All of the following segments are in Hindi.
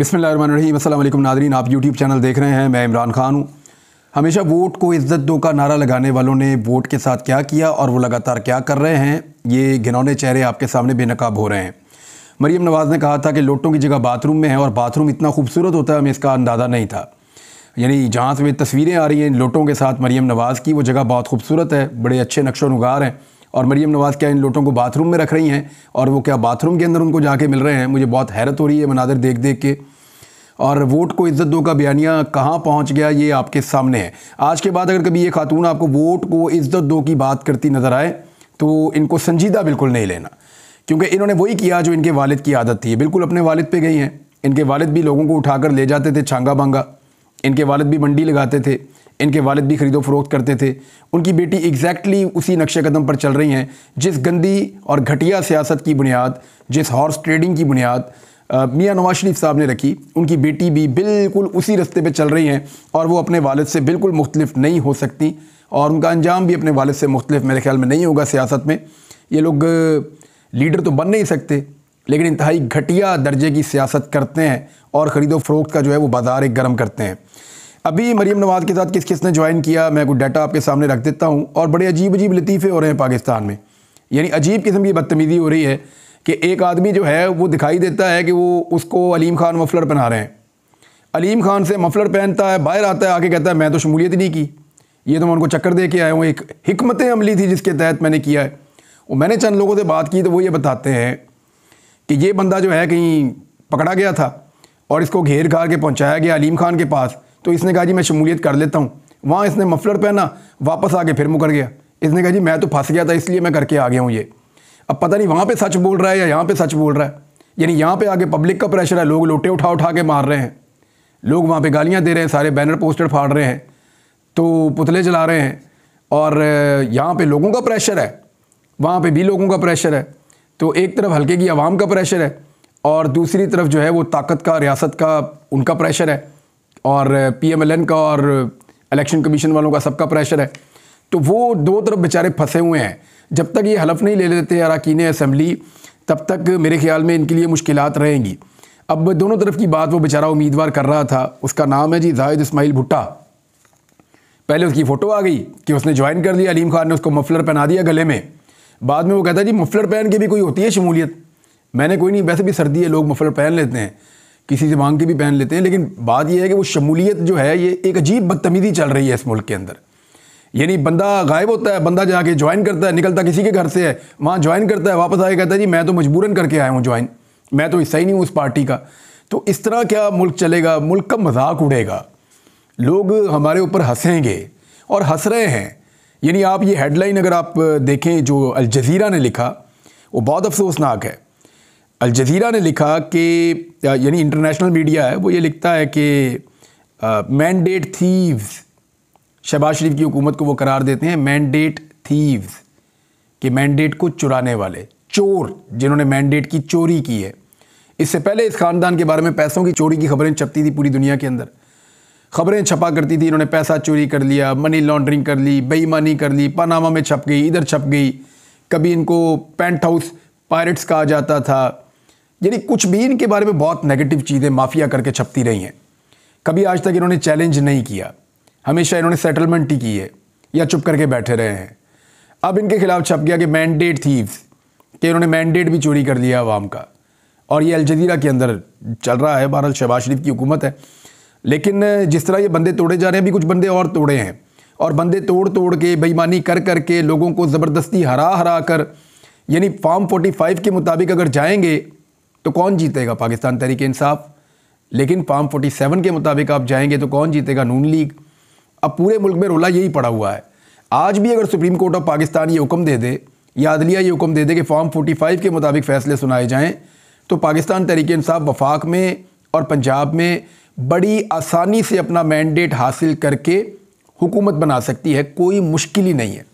बिसमीम नादरीन आप यूट्यूब चैनल देख रहे हैं मैं इमरान खान हूँ हमेशा वोट को इज़्ज़त दो का नारा लगाने वालों ने वोट के साथ क्या किया और वो लगातार क्या कर रहे हैं ये घिनौने चेहरे आपके सामने बेनकाब हो रहे हैं मरीम नवाज़ ने कहा था कि लोटों की जगह बाथरूम में है और बाथरूम इतना खूबसूरत होता है हमें इसका अंदाज़ा नहीं था यानी जहाँ से तस्वीरें आ रही हैं लोटों के साथ मरीम नवाज़ की वो जगह बहुत खूबसूरत है बड़े अच्छे नक्शो नगार हैं और मरीम नवाज़ क्या इन लोटों को बाथरूम में रख रही हैं और वो क्या बाथरूम के अंदर उनको जाके मिल रहे हैं मुझे बहुत हैरत हो रही है मनादर देख देख के और वोट को इज़्ज़त दो का बयानिया कहाँ पहुँच गया ये आपके सामने है आज के बाद अगर कभी ये खातून आपको वोट को इज़्ज़त दो की बात करती नज़र आए तो इनको संजीदा बिल्कुल नहीं लेना क्योंकि इन्होंने वही किया जो इनके वालिद की आदत थी बिल्कुल अपने वालिद पे गई हैं इनके वालिद भी लोगों को उठाकर ले जाते थे छांगा बांगा इनके वालिद भी मंडी लगाते थे इनके वालिद भी ख़रीदो फरोख्त करते थे उनकी बेटी एग्जैक्टली उसी नक्श कदम पर चल रही हैं जिस गंदी और घटिया सियासत की बुनियाद जिस हॉर्स ट्रेडिंग की बुनियाद मियाँ नवाज शरीफ साहब ने रखी उनकी बेटी भी बिल्कुल उसी रस्ते पर चल रही हैं और वो अपने वालद से बिल्कुल मुख्तलिफ नहीं हो सकती और उनका अंजाम भी अपने वालद से मुख्तलिफ मेरे ख्याल में नहीं होगा सियासत में ये लोग लीडर तो बन नहीं सकते लेकिन इंतहाई घटिया दर्जे की सियासत करते हैं और ख़रीदो फरोख्त का जो है वो बाज़ार एक गर्म करते हैं अभी मरीम नवाज के साथ किस किस ने ज्वाइन किया मैं कुछ डाटा आपके सामने रख देता हूँ और बड़े अजीब अजीब लतीफ़े हो रहे हैं पाकिस्तान में यानी अजीब किस्म की बदतमीज़ी हो रही है कि एक आदमी जो है वो दिखाई देता है कि वो उसको अलीम खान मफलर पहना रहे हैं अलीम खान से मफलर पहनता है बाहर आता है आके कहता है मैं तो शमूलियत नहीं की ये तो मैं उनको चक्कर दे के आया हूँ एक हमत अमली थी जिसके तहत मैंने किया है वो मैंने चंद लोगों से बात की तो वो ये बताते हैं कि ये बंदा जो है कहीं पकड़ा गया था और इसको घेर घार के पहुँचाया गया अलीम खान के पास तो इसने कहा जी मैं शमूलियत कर लेता हूँ वहाँ इसने मफलर पहना वापस आके फिर मुकर गया इसने कहा जी मैं तो फंस गया था इसलिए मैं करके आ गया हूँ ये अब पता नहीं वहाँ पर सच बोल रहा है या यहाँ पर सच बोल रहा है यानी यहाँ पर आगे पब्लिक का प्रेशर है लोग लोटे उठा उठा के मार रहे हैं लोग वहाँ पर गालियाँ दे रहे हैं सारे बैनर पोस्टर फाड़ रहे हैं तो पुतले चला रहे हैं और यहाँ पर लोगों का प्रेशर है वहाँ पर भी लोगों का प्रेशर है तो एक तरफ हल्के की आवाम का प्रेशर है और दूसरी तरफ जो है वो ताकत का रियासत का उनका प्रेशर है और पीएमएलएन का और इलेक्शन कमीशन वालों का सबका प्रेशर है तो वो दो तरफ बेचारे फंसे हुए हैं जब तक ये हलफ नहीं ले लेते अरकान असम्बली तब तक मेरे ख्याल में इनके लिए मुश्किल रहेंगी अब दोनों तरफ की बात वो बेचारा उम्मीदवार कर रहा था उसका नाम है जी जाहिद इसमाइल भुट्टा पहले उसकी फ़ोटो आ गई कि उसने ज्वाइन कर लिया अलीम खान ने उसको मफलर पहना दिया गले में बाद में वो कहता है जी मफलर पहन के भी कोई होती है शमूलियत मैंने कोई नहीं वैसे भी सर्दी है लोग मफलर पहन लेते हैं किसी से मांग के भी पहन लेते हैं लेकिन बात यह है कि वो शमूलियत जो है ये एक अजीब बदतमीज़ी चल रही है इस मुल्क के अंदर यानी बंदा गायब होता है बंदा जाके ज्वाइन करता है निकलता किसी के घर से है वहाँ ज्वाइन करता है वापस आके कहता है जी मैं तो मजबूरन करके आया हूँ ज्वाइन मैं तो हिस्सा ही नहीं हूँ उस पार्टी का तो इस तरह क्या मुल्क चलेगा मुल्क का मजाक उड़ेगा लोग हमारे ऊपर हंसेंगे और हंस रहे हैं यानी आप ये हेडलाइन अगर आप देखें जो अलज़ीरा ने लिखा वो बहुत अफसोसनाक है अलजीरा ने लिखा कि यानी इंटरनेशनल मीडिया है वो ये लिखता है कि मैंडेट थीव्स शहबाज शरीफ की हुकूमत को वो करार देते हैं मैंडेट थीव्स के मैंडेट को चुराने वाले चोर जिन्होंने मैंडेट की चोरी की है इससे पहले इस ख़ानदान के बारे में पैसों की चोरी की खबरें छपती थी पूरी दुनिया के अंदर खबरें छपा करती थी इन्होंने पैसा चोरी कर लिया मनी लॉन्ड्रिंग कर ली बेईमानी कर ली पनामा में छप गई इधर छप गई कभी इनको पेंट हाउस पायरेट्स कहा जाता था यानी कुछ भी इनके बारे में बहुत नेगेटिव चीज़ें माफिया करके छपती रही हैं कभी आज तक इन्होंने चैलेंज नहीं किया हमेशा इन्होंने सेटलमेंट ही की है या चुप करके बैठे रहे हैं अब इनके खिलाफ छप गया कि मैंडेट थीव्स कि इन्होंने मैंडेट भी चोरी कर लिया आवाम का और ये अलज़ीरा के अंदर चल रहा है बहरहाल शहबाज शरीफ की हुकूमत है लेकिन जिस तरह ये बंदे तोड़े जा रहे हैं अभी कुछ बंदे और तोड़े हैं और बंदे तोड़ तोड़ के बेईमानी कर कर के लोगों को ज़बरदस्ती हरा हरा कर यानी फॉर्म 45 के मुताबिक अगर जाएंगे तो कौन जीतेगा पाकिस्तान तहरीक इंसाफ लेकिन फार्म 47 के मुताबिक आप जाएंगे तो कौन जीतेगा नून लीग अब पूरे मुल्क में रोला यही पड़ा हुआ है आज भी अगर सुप्रीम कोर्ट ऑफ पाकिस्तान ये हुक्म दे दे या अदलिया ये हुक्म दे दे कि फॉर्म 45 के मुताबिक फ़ैसले सुनाए जाएँ तो पाकिस्तान तहरीक इंसाफ वफाक में और पंजाब में बड़ी आसानी से अपना मैंडेट हासिल करके हुकूमत बना सकती है कोई मुश्किल ही नहीं है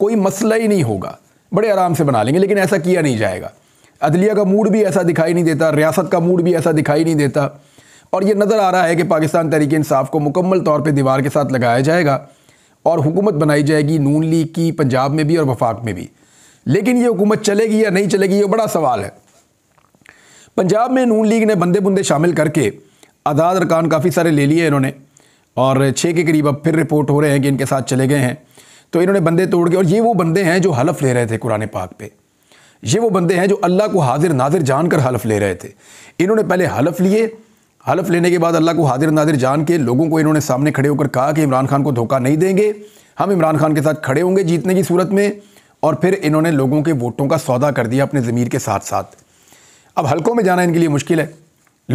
कोई मसला ही नहीं होगा बड़े आराम से बना लेंगे लेकिन ऐसा किया नहीं जाएगा अदलिया का मूड भी ऐसा दिखाई नहीं देता रियासत का मूड भी ऐसा दिखाई नहीं देता और ये नज़र आ रहा है कि पाकिस्तान तहरीक इंसाफ को मुकम्मल तौर पर दीवार के साथ लगाया जाएगा और हुकूमत बनाई जाएगी नून लीग की पंजाब में भी और वफाक में भी लेकिन ये हुकूमत चलेगी या नहीं चलेगी ये बड़ा सवाल है पंजाब में नून लीग ने बंदे बुंदे शामिल करके आज़ाद अरकान काफ़ी सारे ले लिए इन्होंने और छः के करीब अब फिर रिपोर्ट हो रहे हैं कि इनके साथ चले गए हैं तो इन्होंने बंदे तोड़ के और ये वो बंदे हैं जो हलफ ले रहे थे कुरान पाक पर ये वो बंदे हैं जो अल्लाह को हाजिर नाजिर जान कर हलफ ले रहे थे इन्होंने पहले हलफ लिए हलफ लेने के बाद अल्लाह को हाजिर नाजिर जान के लोगों को इन्होंने सामने खड़े होकर कहा कि इमरान खान को धोखा नहीं देंगे हम इमरान खान के साथ खड़े होंगे जीतने की सूरत में और फिर इन्होंने लोगों के वोटों का सौदा कर दिया अपने ज़मीर के साथ साथ अब हल्कों में जाना इनके लिए मुश्किल है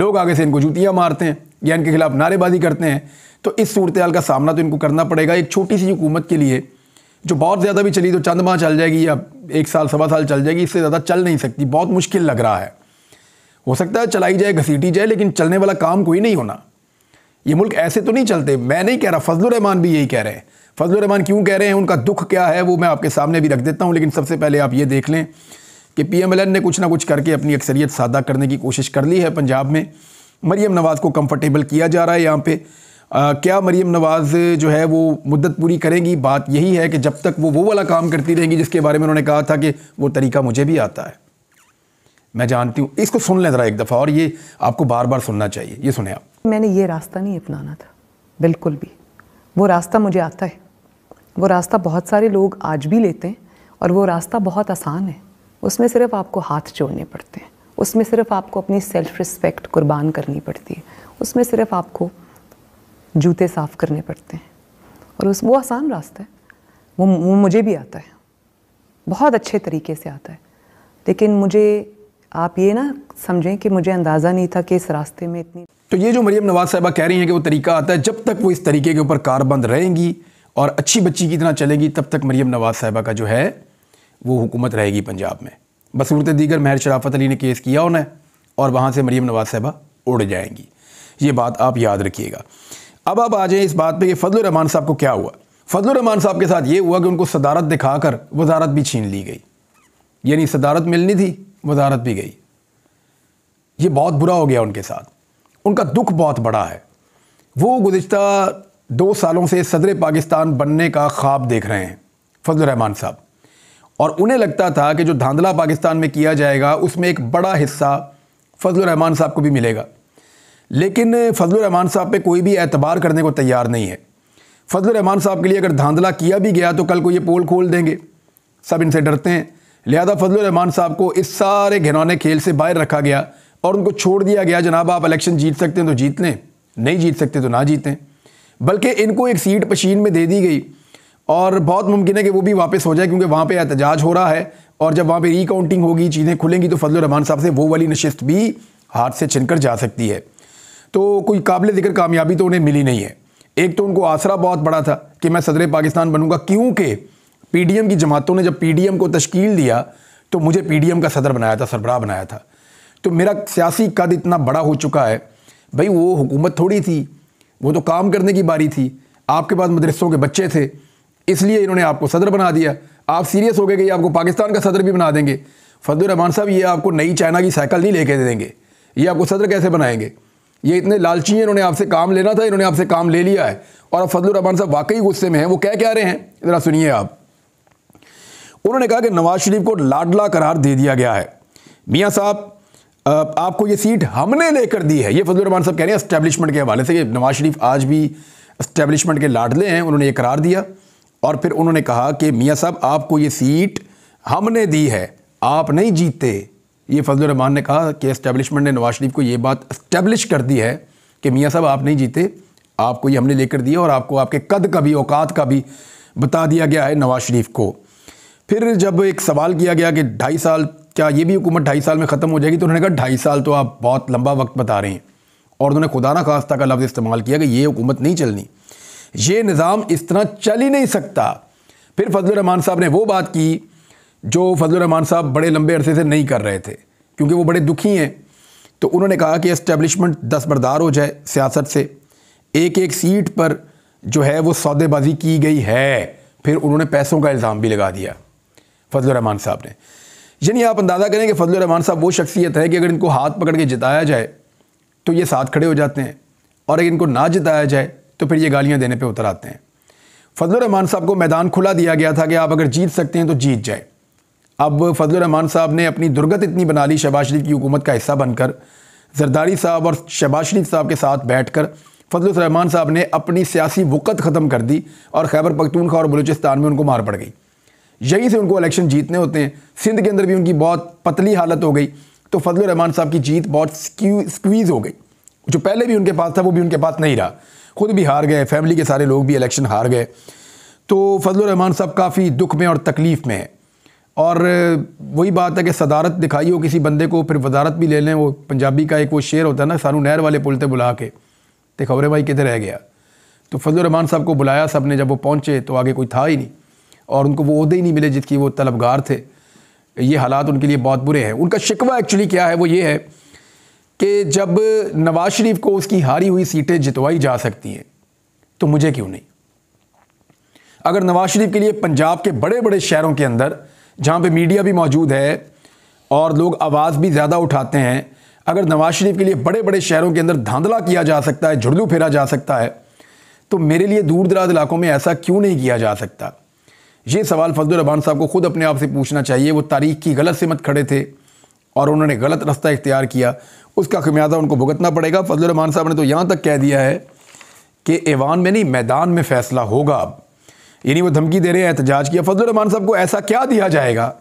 लोग आगे से इनको जूतियाँ मारते हैं या इनके खिलाफ नारेबाजी करते हैं तो इस सूरत का सामना तो इनको करना पड़ेगा एक छोटी सी हुकूमत के लिए जो बहुत ज़्यादा भी चली तो चंद माह चल जाएगी या एक साल सवा साल चल जाएगी इससे ज़्यादा चल नहीं सकती बहुत मुश्किल लग रहा है हो सकता है चलाई जाए घसीटी जाए लेकिन चलने वाला काम कोई नहीं होना ये मुल्क ऐसे तो नहीं चलते मैं नहीं कह रहा फजल रहमान भी यही कह रहे हैं फजल रहमान क्यों कह रहे हैं उनका दुख क्या है वो मैं आपके सामने भी रख देता हूँ लेकिन सबसे पहले आप ये देख लें कि पी एम एल एन ने कुछ ना कुछ करके अपनी अक्सरियत सादा करने की कोशिश कर ली है पंजाब में मरीम नवाज़ को कम्फर्टेबल किया जा रहा है यहाँ पर आ, क्या मरीम नवाज़ जो है वो मुद्दत पूरी करेंगी बात यही है कि जब तक वो वो वाला काम करती रहेंगी जिसके बारे में उन्होंने कहा था कि वो तरीका मुझे भी आता है मैं जानती हूँ इसको सुन लें ज़रा एक दफ़ा और ये आपको बार बार सुनना चाहिए ये सुने आप मैंने ये रास्ता नहीं अपनाना था बिल्कुल भी वो रास्ता मुझे आता है वो रास्ता बहुत सारे लोग आज भी लेते हैं और वो रास्ता बहुत आसान है उसमें सिर्फ आपको हाथ जोड़ने पड़ते हैं उसमें सिर्फ आपको अपनी सेल्फ़ रिस्पेक्ट कुर्बान करनी पड़ती है उसमें सिर्फ आपको जूते साफ़ करने पड़ते हैं और उस वो आसान रास्ता है वो, वो मुझे भी आता है बहुत अच्छे तरीके से आता है लेकिन मुझे आप ये ना समझें कि मुझे अंदाज़ा नहीं था कि इस रास्ते में इतनी तो ये जो मरीम नवाज साहबा कह रही हैं कि वो तरीका आता है जब तक वो इस तरीके के ऊपर कारबंद रहेंगी और अच्छी बच्ची की तरह चलेगी तब तक मरीम नवाज साहबा का जो है वो हुकूमत रहेगी पंजाब में बसूरत दीगर महर शराफत अली ने केस किया उन्हें और वहाँ से मरीम नवाज साहबा उड़ जाएंगी ये बात आप याद रखिएगा अब आप आ जाए इस बात पर कि फजल रहमान साहब को क्या हुआ फजल रहमान साहब के साथ ये हुआ कि उनको सदारत दिखाकर वजारत भी छीन ली गई यानी सदारत मिलनी थी वजारत भी गई ये बहुत बुरा हो गया उनके साथ उनका दुख बहुत बड़ा है वो गुज्त दो सालों से सदर पाकिस्तान बनने का ख्वाब देख रहे हैं फजल रहमान साहब और उन्हें लगता था कि जो धांधला पाकिस्तान में किया जाएगा उसमें एक बड़ा हिस्सा फजल रहमान साहब को भी मिलेगा लेकिन फजलरहमान साहब पर कोई भी एतबार करने को तैयार नहीं है फजलरहमान साहब के लिए अगर धांधला किया भी गया तो कल को ये पोल खोल देंगे सब इनसे डरते हैं लिहाजा फजलरहमान साहब को इस सारे घिनौने खेल से बाहर रखा गया और उनको छोड़ दिया गया जनाब आप इलेक्शन जीत सकते हैं तो जीत लें नहीं जीत सकते तो ना जीतें बल्कि इनको एक सीट पशीन में दे दी गई और बहुत मुमकिन है कि वो भी वापस हो जाए क्योंकि वहाँ पर एहतजाज हो रहा है और जब वहाँ पर रिकाउंटिंग होगी चीज़ें खुलेंगी तो फजल रहमान साहब से वो वाली नशस्त भी हाथ से छिनकर जा सकती है तो कोई काबिल जिक्र कामयाबी तो उन्हें मिली नहीं है एक तो उनको आसरा बहुत बड़ा था कि मैं सदर पाकिस्तान बनूंगा क्योंकि पीडीएम की जमातों ने जब पीडीएम को तश्कील दिया तो मुझे पीडीएम का सदर बनाया था सरबराह बनाया था तो मेरा सियासी कद इतना बड़ा हो चुका है भाई वो हुकूमत थोड़ी थी वो तो काम करने की बारी थी आपके पास मदरसों के बच्चे थे इसलिए इन्होंने आपको सदर बना दिया आप सीरियस हो गए कि आपको पाकिस्तान का सदर भी बना देंगे फजल रहमान साहब ये आपको नई चाइना की साइकिल नहीं लेके दे देंगे ये आपको सदर कैसे बनाएंगे ये इतने लालची हैं इन्होंने आपसे काम लेना था इन्होंने आपसे काम ले लिया है और अब फजल साहब वाकई गुस्से में हैं वो कह क्या रहे हैं ज़रा सुनिए आप उन्होंने कहा कि नवाज शरीफ को लाडला करार दे दिया गया है मियाँ साहब आपको ये सीट हमने लेकर दी है ये फजल रहमान साहब कह रहे हैं इस्टेब्लिशमेंट के हवाले से कि नवाज शरीफ आज भी इस्टेब्लिशमेंट के लाडले हैं उन्होंने ये करार दिया और फिर उन्होंने कहा कि मियाँ साहब आपको ये सीट हमने दी है आप नहीं जीते ये फजल रहमान ने कहा कि इस्टेबलिशमेंट ने नवाज शरीफ को ये बात इस्टेब्लिश कर दी है कि मियाँ साहब आप नहीं जीते आपको ये हमने लेकर दिया और आपको आपके कद का भी औकात का भी बता दिया गया है नवाज शरीफ को फिर जब एक सवाल किया गया कि ढाई साल क्या ये भी हुकूमत ढाई साल में ख़त्म हो जाएगी तो उन्होंने कहा ढाई साल तो आप बहुत लंबा वक्त बता रहे हैं और उन्होंने खुदा ना खास्ता का लफ्ज़ इस्तेमाल किया कि ये हुकूमत नहीं चलनी ये निज़ाम इस तरह चल ही नहीं सकता फिर फजल रहमान साहब ने वो बात की जो फजल रहमान साहब बड़े लंबे अरसे से नहीं कर रहे थे क्योंकि वो बड़े दुखी हैं तो उन्होंने कहा कि इस्टेब्लिशमेंट दसबरदार हो जाए सियासत से एक एक सीट पर जो है वो सौदेबाजी की गई है फिर उन्होंने पैसों का इल्ज़ाम भी लगा दिया फजल रहमान साहब ने यानी आप अंदाज़ा करें कि फजल रहमान साहब वो शख्सियत है कि अगर इनको हाथ पकड़ के जिताया जाए तो ये साथ खड़े हो जाते हैं और अगर इनको ना जिताया जाए तो फिर ये गालियाँ देने पर उतर आते हैं फजल रहमान साहब को मैदान खुला दिया गया था कि आप अगर जीत सकते हैं तो जीत जाए अब फजल रहमान साहब ने अपनी दुर्गत इतनी बना ली शहबाज शरीफ की हुकूमत का हिस्सा बनकर जरदारी साहब और शहबाज शरीफ साहब के साथ बैठ कर फजल रहमान साहब ने अपनी सियासी वक़त ख़त्म कर दी और खैबर पखतूनखा और बलूचिस्तान में उनको मार पड़ गई यहीं से उनको इलेक्शन जीतने होते हैं सिंध के अंदर भी उनकी बहुत पतली हालत हो गई तो फजल रहमान साहब की जीत बहुत स्क्वीज़ हो गई जो पहले भी उनके पास था वो भी उनके पास नहीं रहा खुद भी हार गए फैमिली के सारे लोग भी इलेक्शन हार गए तो फजल रहमान साहब काफ़ी दुख में और तकलीफ़ में है और वही बात है कि सदारत दिखाई हो किसी बंदे को फिर वजारत भी ले लें वो पंजाबी का एक वो शेर होता है ना सानू नहर वाले पुल बुला के तो खबरें भाई किधर रह गया तो फजल रहमान साहब को बुलाया सब ने जब वो पहुँचे तो आगे कोई था ही नहीं और उनको वो उहदे ही नहीं मिले जिसकी वो तलबगार थे ये हालात उनके लिए बहुत बुरे हैं उनका शिकवा एक्चुअली क्या है वो ये है कि जब नवाज शरीफ को उसकी हारी हुई सीटें जितवाई जा सकती हैं तो मुझे क्यों नहीं अगर नवाज शरीफ के लिए पंजाब के बड़े बड़े शहरों के अंदर जहाँ पे मीडिया भी मौजूद है और लोग आवाज़ भी ज़्यादा उठाते हैं अगर नवाज शरीफ के लिए बड़े बड़े शहरों के अंदर धांधला किया जा सकता है झुड़लू फेरा जा सकता है तो मेरे लिए दूर दराज इलाकों में ऐसा क्यों नहीं किया जा सकता ये सवाल फजल रहमान साहब को खुद अपने आप से पूछना चाहिए वो तारीख की गलत से मत खड़े थे और उन्होंने गलत रास्ता इख्तियार किया उसका खमियाजा उनको भुगतना पड़ेगा फजल रमान साहब ने तो यहाँ तक कह दिया है कि ऐवान में नहीं मैदान में फ़ैसला होगा अब यानी वो धमकी दे रहे हैं एहतजाज किया फजल रहमान साहब को ऐसा क्या दिया जाएगा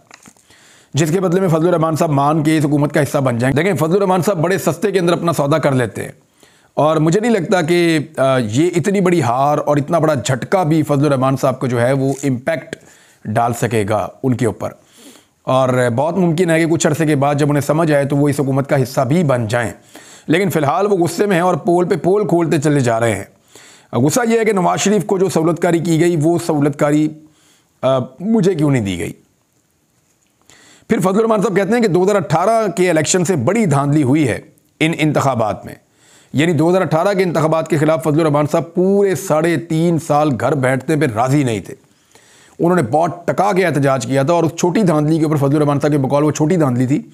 जिसके बदले में फजल रहमान साहब मान के इस हुकूमत का हिस्सा बन जाएंगे देखें फजल रहमान साहब बड़े सस्ते के अंदर अपना सौदा कर लेते हैं और मुझे नहीं लगता कि ये इतनी बड़ी हार और इतना बड़ा झटका भी फजल रहमान साहब को जो है वो इम्पैक्ट डाल सकेगा उनके ऊपर और बहुत मुमकिन है कि कुछ अरसे के बाद जब उन्हें समझ आए तो वो इस हुकूमत का हिस्सा भी बन जाएँ लेकिन फ़िलहाल वो गुस्से में हैं और पोल पे पोल खोलते चले जा रहे हैं गुस्सा यह है कि नवाज शरीफ को जो सहूलतकारी की गई वो सहूलतकारी मुझे क्यों नहीं दी गई फिर फजल साहब कहते हैं कि 2018 के इलेक्शन से बड़ी धांधली हुई है इन इंतबात में यानी 2018 के इंतबात के खिलाफ फजल रहमान साहब पूरे साढ़े तीन साल घर बैठने पर राज़ी नहीं थे उन्होंने बहुत टका के एहतजाज किया था और उस छोटी धांधली के ऊपर फजल रहमान साहब के बकौल वो छोटी धांधली थी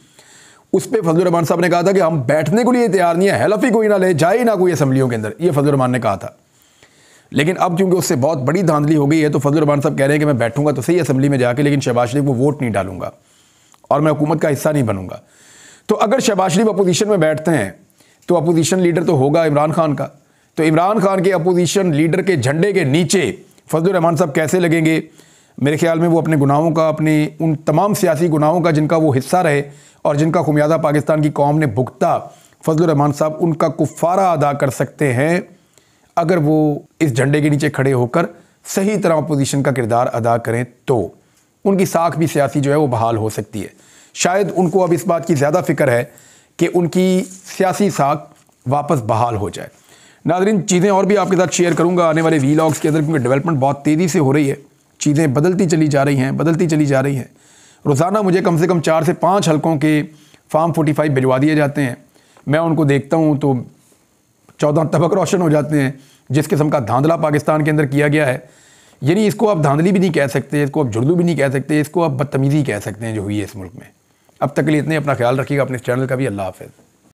उस पर फजल रमान साहब ने कहा था कि हम बैठने के लिए तैयार नहीं है हेलफ ही कोई ना ले जाए ना कोई असम्बलियों के अंदर ये फजल रमान ने कहा था लेकिन अब क्योंकि उससे बहुत बड़ी धांधली हो गई है तो फजल रहमान साहब कह रहे हैं कि मैं बैठूंगा तो सही असम्बली में जाकर लेकिन शहबाज शरीफ को वोट नहीं डालूंगा और मैं हुकूमत का हिस्सा नहीं बनूंगा तो अगर शहबाज शरीफ अपोजिशन में बैठते हैं तो अपोजिशन लीडर तो होगा इमरान खान का तो इमरान खान के अपोजिशन लीडर के झंडे के नीचे फजल रहमान साहब कैसे लगेंगे मेरे ख्याल में वो अपने गुनाहों का अपने उन तमाम सियासी गुनाहों का जिनका वो हिस्सा रहे और जिनका खुमियाजा पाकिस्तान की कौम ने भुगता फजल रहमान साहब उनका कुफारा अदा कर सकते हैं अगर वो इस झंडे के नीचे खड़े होकर सही तरह अपोजिशन का किरदार अदा करें तो उनकी साख भी सियासी जो है वो बहाल हो सकती है शायद उनको अब इस बात की ज़्यादा फिक्र है कि उनकी सियासी साख वापस बहाल हो जाए नाजरीन चीज़ें और भी आपके साथ शेयर करूँगा आने वाले वीलॉग्स के अंदर क्योंकि डेवलपमेंट बहुत तेज़ी से हो रही है चीज़ें बदलती चली जा रही हैं बदलती चली जा रही हैं रोज़ाना मुझे कम से कम चार से पाँच हल्कों के फार्म फाइव भिजवा दिए जाते हैं मैं उनको देखता हूँ तो चौदह तबक रोशन हो जाते हैं जिस किस्म का धांधला पाकिस्तान के अंदर किया गया है यानी इसको आप धांधली भी नहीं कह सकते इसको आप जुर्दू भी नहीं कह सकते इसको आप बदतमीज़ी कह सकते हैं जो हुई है इस मुल्क में अब तक के लिए इतने अपना ख्याल रखिएगा अपने चैनल का भी अल्लाह हाफिज़